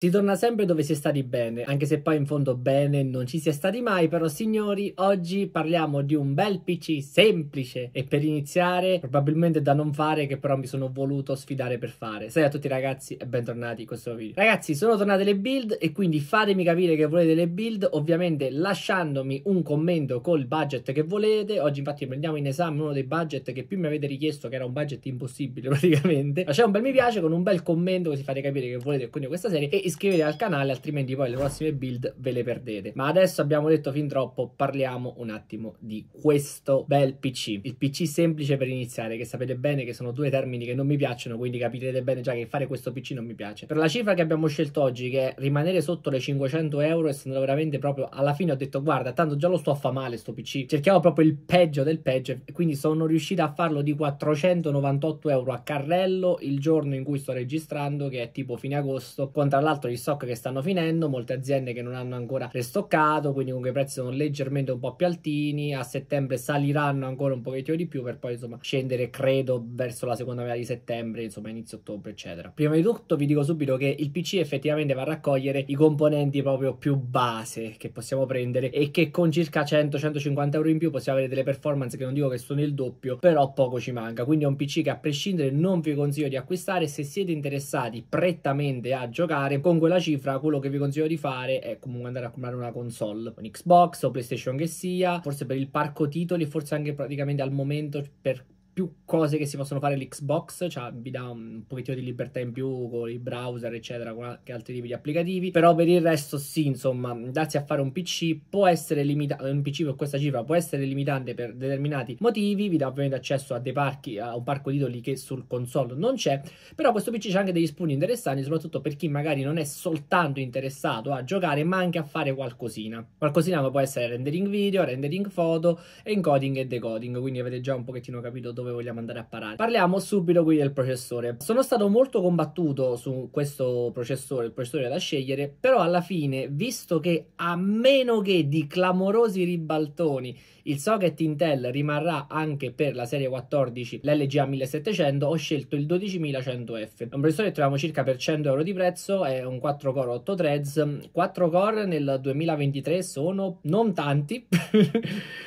Si torna sempre dove si è stati bene, anche se poi in fondo bene non ci si è stati mai, però signori, oggi parliamo di un bel PC semplice e per iniziare, probabilmente da non fare, che però mi sono voluto sfidare per fare. Salve a tutti ragazzi e bentornati in questo video. Ragazzi, sono tornate le build e quindi fatemi capire che volete le build, ovviamente lasciandomi un commento col budget che volete. Oggi infatti prendiamo in esame uno dei budget che più mi avete richiesto, che era un budget impossibile praticamente. Lasciate un bel mi piace con un bel commento così fate capire che volete quindi questa serie e iscrivetevi al canale altrimenti poi le prossime build ve le perdete. Ma adesso abbiamo detto fin troppo, parliamo un attimo di questo bel PC. Il PC semplice per iniziare, che sapete bene che sono due termini che non mi piacciono, quindi capirete bene già che fare questo PC non mi piace. Per la cifra che abbiamo scelto oggi, che è rimanere sotto le 500 euro, essendo veramente proprio alla fine ho detto guarda, tanto già lo sto a fa male sto PC, cerchiamo proprio il peggio del peggio, quindi sono riuscito a farlo di 498 euro a carrello il giorno in cui sto registrando, che è tipo fine agosto, con tra l'altro l'altro gli stock che stanno finendo, molte aziende che non hanno ancora restoccato, quindi comunque i prezzi sono leggermente un po' più altini, a settembre saliranno ancora un pochettino di più per poi insomma scendere credo verso la seconda metà di settembre, insomma inizio ottobre eccetera. Prima di tutto vi dico subito che il PC effettivamente va a raccogliere i componenti proprio più base che possiamo prendere e che con circa 100-150 euro in più possiamo avere delle performance che non dico che sono il doppio, però poco ci manca, quindi è un PC che a prescindere non vi consiglio di acquistare se siete interessati prettamente a giocare con quella cifra quello che vi consiglio di fare è comunque andare a comprare una console, un Xbox o PlayStation che sia, forse per il parco titoli, forse anche praticamente al momento per più cose che si possono fare l'Xbox, cioè vi dà un pochettino di libertà in più con i browser, eccetera, con anche altri tipi di applicativi, però per il resto sì, insomma, darsi a fare un PC può essere limitato, un PC per questa cifra può essere limitante per determinati motivi, vi dà ovviamente accesso a dei parchi, a un parco di titoli che sul console non c'è, però questo PC c'ha anche degli spunti interessanti, soprattutto per chi magari non è soltanto interessato a giocare, ma anche a fare qualcosina. Qualcosina può essere rendering video, rendering foto, encoding e decoding, quindi avete già un pochettino capito dove dove vogliamo andare a parare. Parliamo subito qui del processore. Sono stato molto combattuto su questo processore, il processore da scegliere, però alla fine, visto che a meno che di clamorosi ribaltoni il socket Intel rimarrà anche per la serie 14 l'LGA 1700, ho scelto il 12100F. È un processore che troviamo circa per 100 euro di prezzo, è un 4 core 8 threads, 4 core nel 2023 sono non tanti,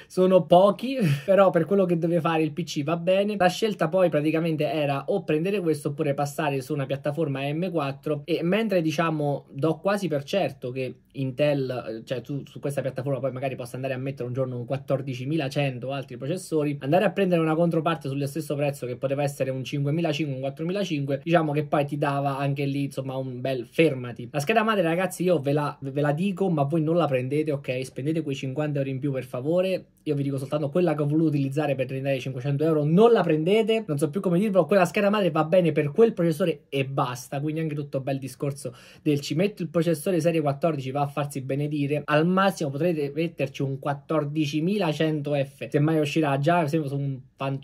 sono pochi, però per quello che deve fare il PC va bene. La scelta poi praticamente era o prendere questo oppure passare su una piattaforma M4 e mentre diciamo do quasi per certo che Intel, eh, cioè tu su questa piattaforma poi magari possa andare a mettere un giorno un 14100 o altri processori, andare a prendere una controparte sullo stesso prezzo che poteva essere un 5500, un 4500, diciamo che poi ti dava anche lì insomma un bel fermati. La scheda madre ragazzi io ve la, ve la dico ma voi non la prendete ok, spendete quei 50 euro in più per favore io vi dico soltanto quella che ho voluto utilizzare per 3500 euro non la prendete non so più come dirvelo quella scheda madre va bene per quel processore e basta quindi anche tutto bel discorso del ci metto il processore serie 14 va a farsi benedire al massimo potrete metterci un 14100F Se mai uscirà già sempre su un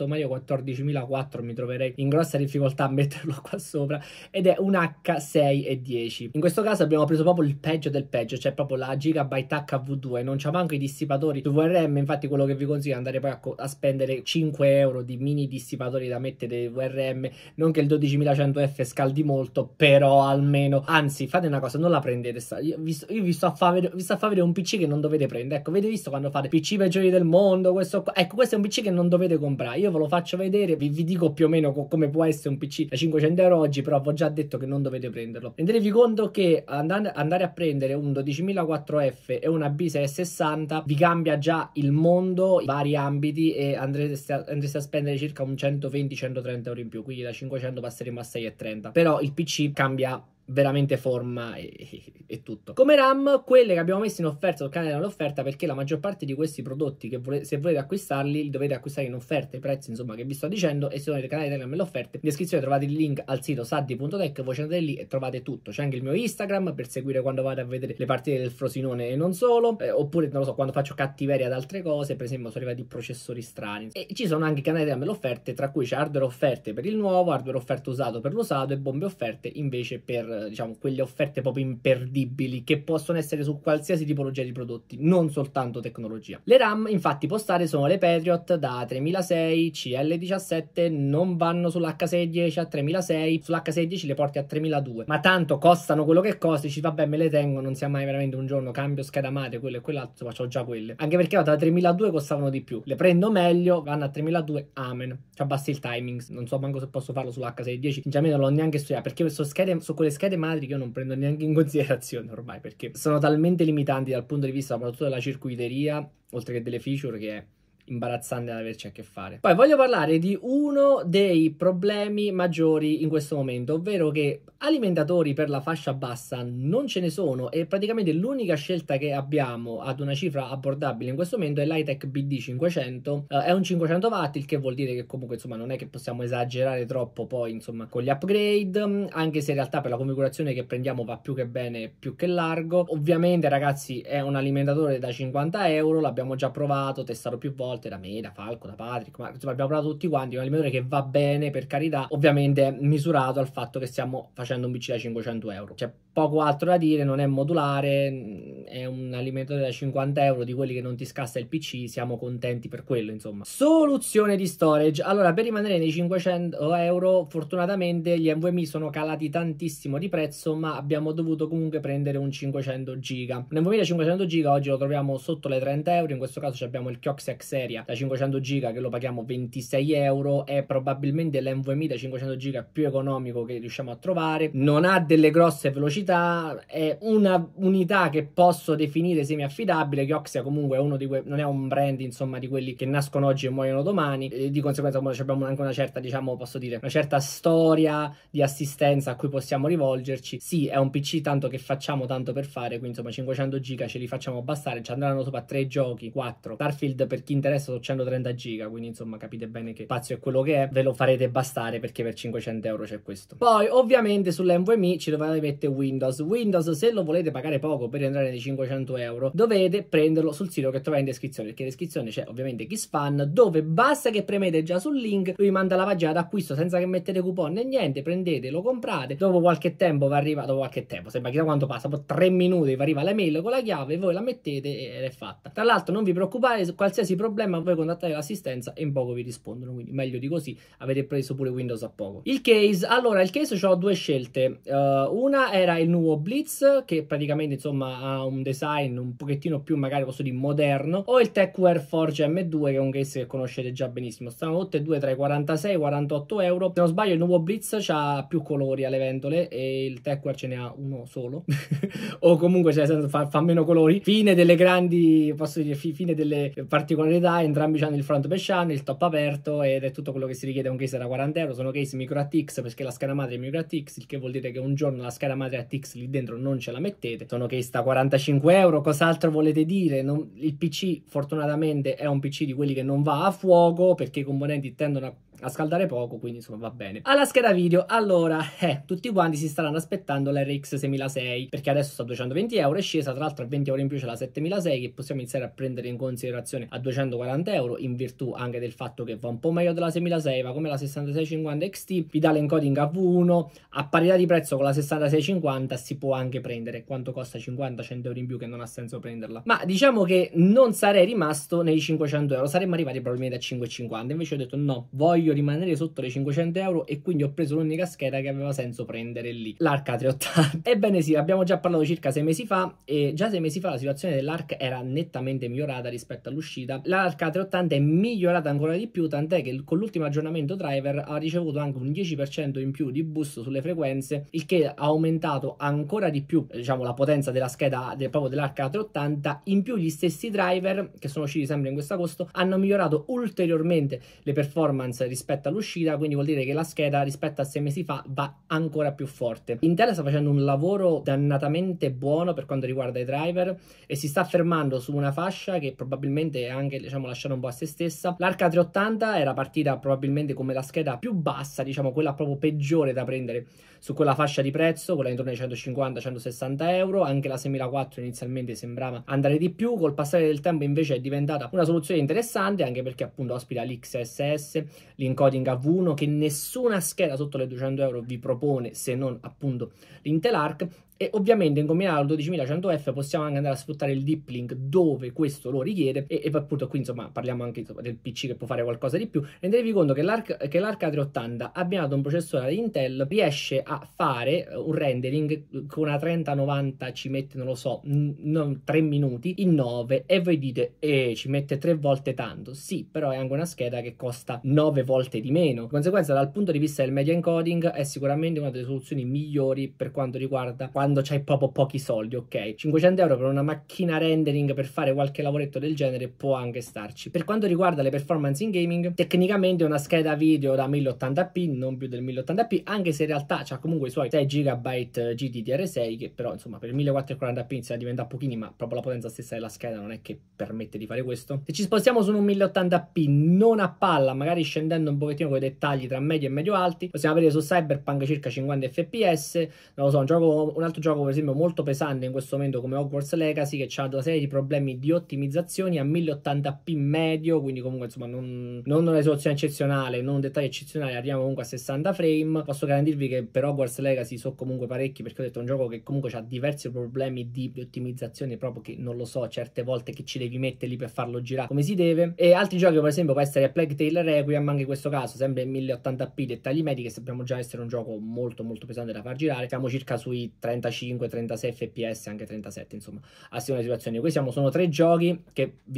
Mario 14004 mi troverei in grossa difficoltà a metterlo qua sopra ed è un H6 e 10 in questo caso abbiamo preso proprio il peggio del peggio cioè proprio la Gigabyte HV2 non c'ha manco i dissipatori VRM infatti quello che vi consiglio è andare poi a, a spendere 5 euro di mini dissipatori da mettere VRM non che il 12100F scaldi molto però almeno anzi fate una cosa non la prendete io vi, io vi sto a far vi sto a far un PC che non dovete prendere ecco avete visto quando fate PC peggiori del mondo questo qua ecco questo è un PC che non dovete comprare allora, io ve lo faccio vedere, vi, vi dico più o meno co come può essere un PC da 500 euro oggi, però vi ho già detto che non dovete prenderlo. Rendetevi conto che andare, andare a prendere un 12004F e una B660 vi cambia già il mondo, i vari ambiti e andrete a, andrete a spendere circa un 120-130 euro in più, quindi da 500 passeremo a 6,30. Però il PC cambia veramente forma e è tutto. Come RAM, quelle che abbiamo messo in offerta sul canale erano l'offerta perché la maggior parte di questi prodotti, che vole- se volete acquistarli, li dovete acquistare in offerta, i prezzi insomma che vi sto dicendo, e se non il canale Telegram e le offerte, in descrizione trovate il link al sito saddi.tech, voi andate lì e trovate tutto. C'è anche il mio Instagram per seguire quando vado a vedere le partite del Frosinone e non solo, eh, oppure non lo so, quando faccio cattiveria ad altre cose, per esempio sono arrivati processori strani. E ci sono anche i canali Telegram e le offerte, tra cui c'è hardware offerte per il nuovo, hardware offerte usato per l'usato e bombe offerte invece per, diciamo, quelle offerte proprio imperdibili vendibili che possono essere su qualsiasi tipologia di prodotti, non soltanto tecnologia. Le RAM infatti postate sono le Patriot da 3006, CL17, non vanno sull'H610 a 3006, sull'H610 le porti a 3002, ma tanto costano quello che costi, ci vabbè me le tengo, non sia mai veramente un giorno cambio scheda madre, quello e quell'altro, faccio già quelle. Anche perché da 3002 costavano di più, le prendo meglio, vanno a 3002, amen. Cioè abbassi il timing, non so manco se posso farlo sull'H610, sinceramente non l'ho neanche studiato perché sono, schede, sono quelle schede madri che io non prendo neanche in considerazione soddisfazione ormai perché sono talmente limitanti dal punto di vista soprattutto della circuiteria, oltre che delle feature, che imbarazzante ad averci a che fare. Poi voglio parlare di uno dei problemi maggiori in questo momento, ovvero che alimentatori per la fascia bassa non ce ne sono e praticamente l'unica scelta che abbiamo ad una cifra abbordabile in questo momento è l'Hitech BD500, eh, è un 500 watt, il che vuol dire che comunque insomma non è che possiamo esagerare troppo poi insomma con gli upgrade, anche se in realtà per la configurazione che prendiamo va più che bene, più che largo. Ovviamente ragazzi è un alimentatore da 50 euro, l'abbiamo già provato, testato più volte volte, da me, da Falco, da Patrick, ma insomma abbiamo provato tutti quanti, un alimentatore che va bene per carità, ovviamente misurato al fatto che stiamo facendo un BC da 500 euro. C'è poco altro da dire, non è modulare, mm, è un alimentatore da 50 euro di quelli che non ti scassa il PC, siamo contenti per quello insomma. Soluzione di storage, allora per rimanere nei 500 euro fortunatamente gli NVMe sono calati tantissimo di prezzo ma abbiamo dovuto comunque prendere un 500 giga. Un NVMe da 500 giga oggi lo troviamo sotto le 30 euro, in questo caso abbiamo il Kiox XL Xperia da 500 giga che lo paghiamo 26 euro è probabilmente lm da 500 giga più economico che riusciamo a trovare non ha delle grosse velocità è una unità che posso definire semi affidabile che Oxia comunque è uno di quei non è un brand insomma di quelli che nascono oggi e muoiono domani e di conseguenza abbiamo anche una certa diciamo posso dire una certa storia di assistenza a cui possiamo rivolgerci sì è un PC tanto che facciamo tanto per fare quindi insomma 500 giga ce li facciamo bastare ci andranno sopra tre giochi quattro Starfield per chi interessa resto sono 130 giga, quindi insomma capite bene che spazio è quello che è, ve lo farete bastare perché per 500 euro c'è questo. Poi ovviamente sull'NVMe ci dovete mettere Windows, Windows se lo volete pagare poco per entrare nei 500 euro dovete prenderlo sul sito che trovate in descrizione, perché in descrizione c'è ovviamente Kissfan dove basta che premete già sul link, lui manda la pagina d'acquisto senza che mettete coupon né niente, prendete, lo comprate, dopo qualche tempo vi arriva, dopo qualche tempo, sembra chissà quanto passa, dopo 3 minuti vi arriva la mail con la chiave, voi la mettete ed è fatta. Tra l'altro non vi preoccupate, qualsiasi problema problema, voi contattate l'assistenza e in poco vi rispondono, quindi meglio di così, avete preso pure Windows a poco. Il case, allora il case ho due scelte, uh, una era il nuovo Blitz che praticamente insomma ha un design un pochettino più magari posso dire moderno o il Techware Forge M2 che è un case che conoscete già benissimo, stanno tutte e due tra i 46 e i 48 euro, se non sbaglio il nuovo Blitz ha più colori alle ventole e il Techware ce ne ha uno solo o comunque cioè, fa, fa meno colori, fine delle grandi, posso dire, fine delle particolarità velocità, entrambi hanno il front bash il top aperto ed è tutto quello che si richiede a un case da 40 euro, sono case micro ATX perché la scala madre è micro ATX, il che vuol dire che un giorno la scala madre ATX lì dentro non ce la mettete, sono case da 45 euro, cos'altro volete dire? Non... il PC fortunatamente è un PC di quelli che non va a fuoco perché i componenti tendono a a scaldare poco, quindi insomma va bene. Alla scheda video, allora, eh, tutti quanti si staranno aspettando l'RX 6006, perché adesso sta a 220 euro, è scesa tra l'altro a 20 euro in più c'è la 7006 che possiamo iniziare a prendere in considerazione a 240 euro, in virtù anche del fatto che va un po' meglio della 6006, va come la 6650 XT, vi encoding l'encoding AV1, a parità di prezzo con la 6650 si può anche prendere, quanto costa 50-100 euro in più che non ha senso prenderla. Ma diciamo che non sarei rimasto nei 500 euro, saremmo arrivati probabilmente a 550, invece ho detto no, voglio voglio rimanere sotto le 500 euro e quindi ho preso l'unica scheda che aveva senso prendere lì, a 380. Ebbene sì, abbiamo già parlato circa sei mesi fa e già sei mesi fa la situazione dell'Arc era nettamente migliorata rispetto all'uscita. a 380 è migliorata ancora di più, tant'è che con l'ultimo aggiornamento driver ha ricevuto anche un 10% in più di boost sulle frequenze, il che ha aumentato ancora di più, diciamo, la potenza della scheda del, proprio a 380. In più gli stessi driver che sono usciti sempre in questo agosto hanno migliorato ulteriormente le performance rispetto rispetto all'uscita, quindi vuol dire che la scheda rispetto a sei mesi fa va ancora più forte. Intel sta facendo un lavoro dannatamente buono per quanto riguarda i driver e si sta fermando su una fascia che probabilmente è anche diciamo lasciata un po' a se stessa. L'Arca 380 era partita probabilmente come la scheda più bassa, diciamo quella proprio peggiore da prendere su quella fascia di prezzo, quella intorno ai 150-160 euro, anche la 6004 inizialmente sembrava andare di più, col passare del tempo invece è diventata una soluzione interessante anche perché appunto ospita l'XSS, l'encoding AV1 che nessuna scheda sotto le 200 euro vi propone se non appunto l'Intel Arc e ovviamente in combinato al 12100F possiamo anche andare a sfruttare il deep link dove questo lo richiede e, e appunto qui insomma parliamo anche del PC che può fare qualcosa di più rendetevi conto che l'ARC, che l'ARC 380 abbinato a un processore Intel riesce a fare eh, un rendering eh, con una 3090 ci mette non lo so n- 3 minuti in 9 e voi dite eh, ci mette 3 volte tanto sì però è anche una scheda che costa 9 volte di meno di conseguenza dal punto di vista del media encoding è sicuramente una delle soluzioni migliori per quanto riguarda quanto quando c'hai proprio pochi soldi, ok? 500 euro per una macchina rendering per fare qualche lavoretto del genere può anche starci. Per quanto riguarda le performance in gaming, tecnicamente una scheda video da 1080p, non più del 1080p, anche se in realtà c'ha comunque i suoi 6 GB GDDR6, che però insomma per 1440p inizia a diventare pochini, ma proprio la potenza stessa della scheda non è che permette di fare questo. Se ci spostiamo su un 1080p non a palla, magari scendendo un pochettino con i dettagli tra medio e medio alti, possiamo avere su Cyberpunk circa 50 fps, non lo so, un gioco, un altro altro gioco per esempio molto pesante in questo momento come Hogwarts Legacy che ha una serie di problemi di ottimizzazioni a 1080p medio, quindi comunque insomma non, non una risoluzione eccezionale, non un dettaglio eccezionale, arriviamo comunque a 60 frame. Posso garantirvi che per Hogwarts Legacy so comunque parecchi perché ho detto è un gioco che comunque ha diversi problemi di ottimizzazione proprio che non lo so certe volte che ci devi mettere lì per farlo girare come si deve. E altri giochi per esempio può essere Plague Tale Requiem, anche in questo caso sempre 1080p dettagli medi che sappiamo già essere un gioco molto molto pesante da far girare, siamo circa sui 30 35, 36 fps, anche 37 insomma, a seconda delle situazioni. Questi siamo, sono tre giochi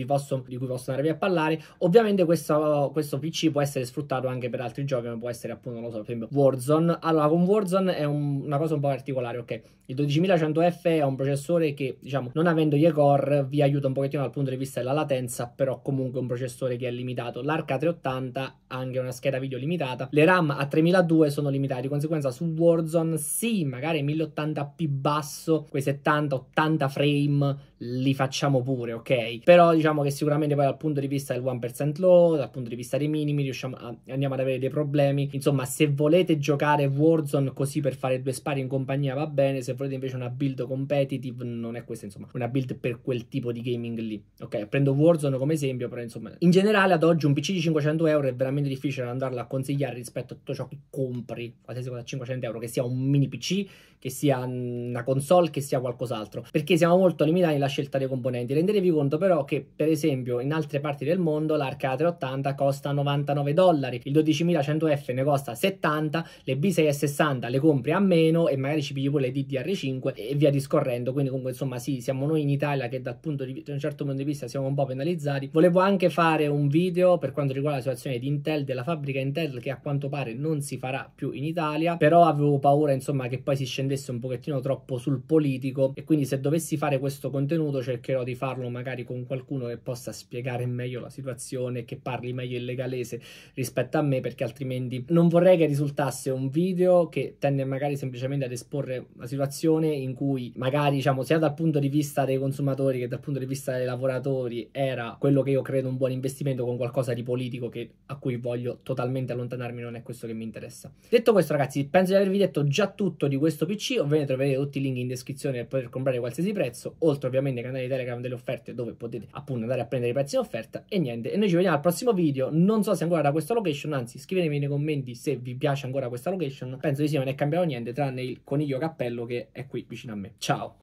posso, di cui posso andare a parlare. Ovviamente questo, questo, PC può essere sfruttato anche per altri giochi, come può essere appunto, non so, per esempio Warzone. Allora, con Warzone è un, una cosa un po' particolare, ok? Il 12100F è un processore che, diciamo, non avendo gli core vi aiuta un pochettino dal punto di vista della latenza, però comunque è un processore che è limitato. L'Arca 380 ha anche una scheda video limitata. Le RAM a 3200 sono limitate, di conseguenza su Warzone sì, magari 1080p più basso, quei 70-80 frame li facciamo pure, ok? Però diciamo che sicuramente poi dal punto di vista del 1% low, dal punto di vista dei minimi, riusciamo a, andiamo ad avere dei problemi. Insomma, se volete giocare Warzone così per fare due spari in compagnia va bene, se volete invece una build competitive non è questa, insomma, una build per quel tipo di gaming lì. Ok, prendo Warzone come esempio, però insomma, in generale ad oggi un PC di 500 euro è veramente difficile andarlo a consigliare rispetto a tutto ciò che compri, qualsiasi cosa a 500 euro, che sia un mini PC, che sia una console, che sia qualcos'altro, perché siamo molto limitati nella scelta dei componenti. Rendetevi conto però che, per esempio, in altre parti del mondo l'Arcade 380 costa 99 dollari, il 12100F ne costa 70, le B660 le compri a meno e magari ci pigli pure le DDR5 e via discorrendo. Quindi, comunque, insomma, sì, siamo noi in Italia che dal punto di, vista, da un certo punto di vista siamo un po' penalizzati. Volevo anche fare un video per quanto riguarda la situazione di Intel, della fabbrica Intel, che a quanto pare non si farà più in Italia, però avevo paura, insomma, che poi si scendesse scendesse un pochettino troppo sul politico e quindi se dovessi fare questo contenuto cercherò di farlo magari con qualcuno che possa spiegare meglio la situazione, che parli meglio il legalese rispetto a me perché altrimenti non vorrei che risultasse un video che tende magari semplicemente ad esporre una situazione in cui magari diciamo sia dal punto di vista dei consumatori che dal punto di vista dei lavoratori era quello che io credo un buon investimento con qualcosa di politico che, a cui voglio totalmente allontanarmi, non è questo che mi interessa. Detto questo ragazzi, penso di avervi detto già tutto di questo piccolo PC, ovviamente troverete tutti i link in descrizione per poter comprare a qualsiasi prezzo, oltre ovviamente ai canali Telegram delle offerte dove potete appunto andare a prendere i prezzi in offerta e niente, e noi ci vediamo al prossimo video, non so se ancora da questa location, anzi scrivetemi nei commenti se vi piace ancora questa location, penso di sì, non è cambiato niente tranne il coniglio cappello che è qui vicino a me, ciao!